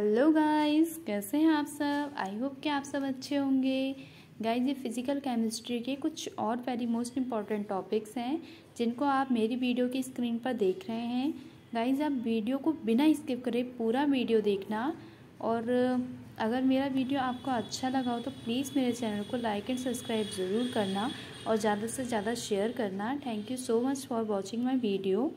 hello guys कैसे हैं आप सब आई होप कि आप सब अच्छे होंगे गाइस ये फिज़िकल केमिस्ट्री के कुछ और वेरी मोस्ट इम्पॉर्टेंट टॉपिक्स हैं जिनको आप मेरी वीडियो की स्क्रीन पर देख रहे हैं गाइस आप वीडियो को बिना स्किप करें पूरा वीडियो देखना और अगर मेरा वीडियो आपको अच्छा लगा हो तो प्लीज़ मेरे चैनल को लाइक एंड सब्सक्राइब ज़रूर करना और ज़्यादा से ज़्यादा शेयर करना thank you so much for watching my video